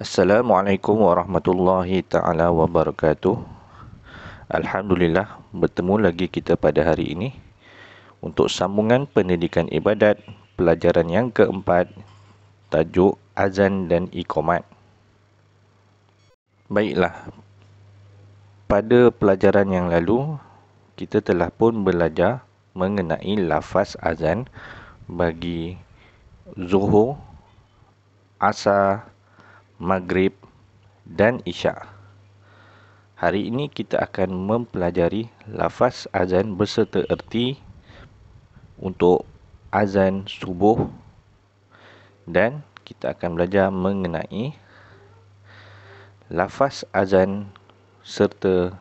Assalamualaikum warahmatullahi taala wabarakatuh. Alhamdulillah bertemu lagi kita pada hari ini untuk sambungan pendidikan ibadat pelajaran yang keempat tajuk azan dan iqamat. Baiklah. Pada pelajaran yang lalu kita telah pun belajar mengenai lafaz azan bagi zuhur, asar, Maghrib dan Isyak. Hari ini kita akan mempelajari lafaz azan berserta erti untuk azan subuh dan kita akan belajar mengenai lafaz azan serta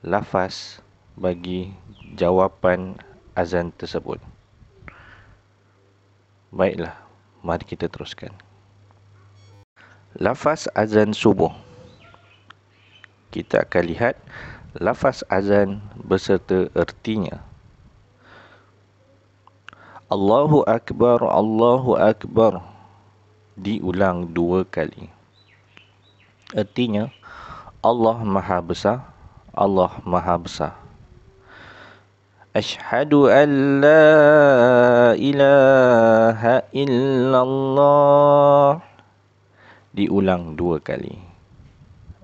lafaz bagi jawapan azan tersebut. Baiklah, mari kita teruskan lafaz azan subuh kita akan lihat lafaz azan beserta ertinya Allahu akbar Allahu akbar diulang dua kali ertinya Allah maha besar Allah maha besar Ashhadu an la ilaha illallah diulang dua kali.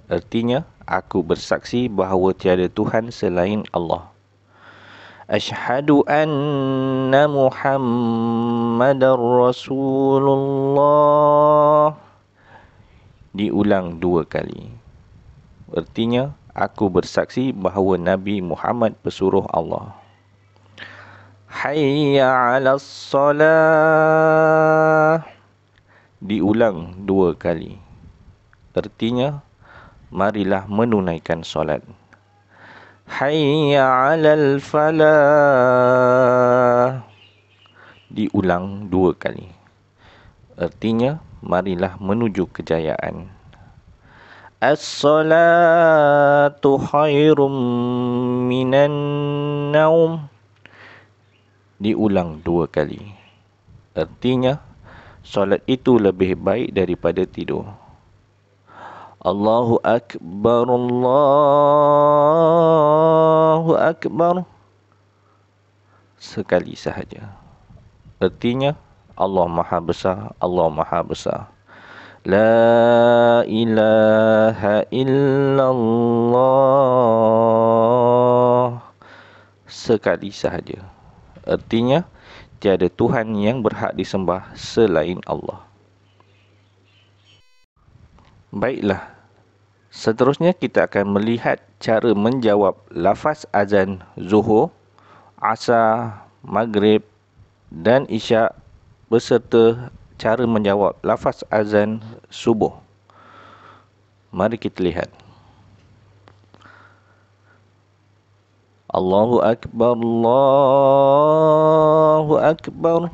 Artinya, aku bersaksi bahawa tiada Tuhan selain Allah. Ashhadu anna Muhammad Rasulullah Diulang dua kali Artinya, aku bersaksi bahawa Nabi Muhammad pesuruh Allah Hayya ala salah diulang dua kali. Artinya, marilah menunaikan solat. Hayya 'alal falah. Diulang dua kali. Artinya, marilah menuju kejayaan. As-salatu khairum minan naum. Diulang dua kali. Artinya, solat itu lebih baik daripada tidur. Allahu akbar Allahu akbar sekali sahaja. Artinya Allah Maha Besar, Allah Maha Besar. La ilaha illallah sekali sahaja. Artinya tiada Tuhan yang berhak disembah selain Allah. Baiklah, seterusnya kita akan melihat cara menjawab lafaz azan zuhur, asar, maghrib dan isyak beserta cara menjawab lafaz azan subuh. Mari kita lihat. الله أكبر الله أكبر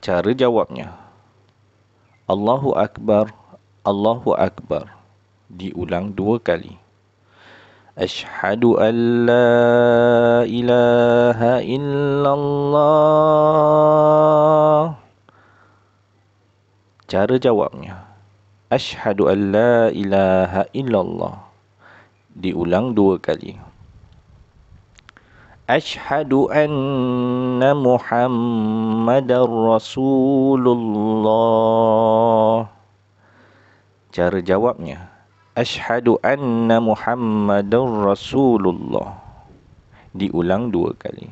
cara jawabnya الله أكبر الله أكبر diulang dua kali أشهد أن لا إله إلا الله cara jawabnya أشهد أن لا إله إلا الله diulang dua kali. Ashhadu anna Muhammadar Rasulullah. Cara jawabnya. Ashhadu anna Muhammadar Rasulullah. Diulang dua kali.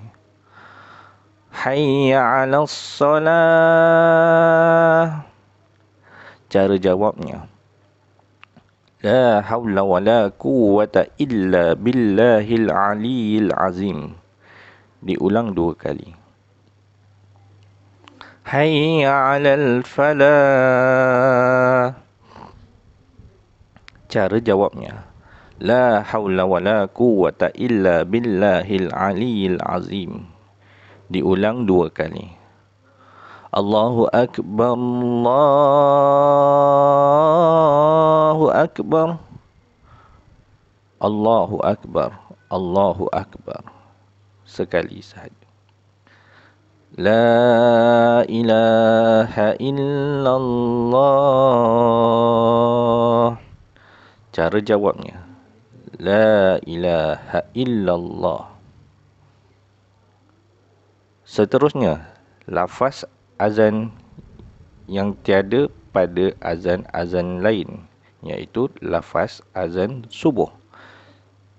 Hayya 'alas salah. Cara jawabnya. لا حول ولا quwata illa billahil aliyil azim. Diulang dua kali. Hayya 'alal falah. Cara jawabnya. La haula wala quwata illa billahil aliyil azim. Diulang dua kali. Allahu akbar. Allah akbar Allahu akbar Allahu akbar sekali sahaja La ilaha illallah Cara jawabnya La ilaha illallah Seterusnya lafaz azan yang tiada pada azan-azan lain iaitu lafaz azan subuh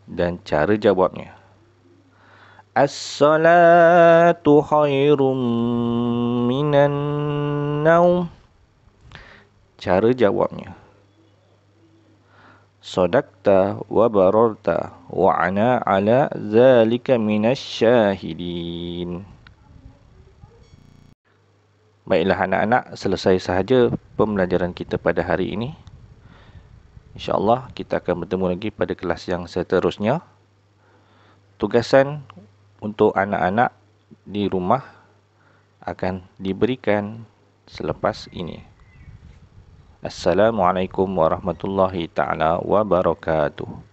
dan cara jawabnya As-salatu khairum minan naum Cara jawabnya Sadaqta wa bararta wa ana ala zalika minasyahidin Baiklah anak-anak, selesai sahaja pembelajaran kita pada hari ini. InsyaAllah kita akan bertemu lagi pada kelas yang seterusnya. Tugasan untuk anak-anak di rumah akan diberikan selepas ini. Assalamualaikum warahmatullahi ta'ala wabarakatuh.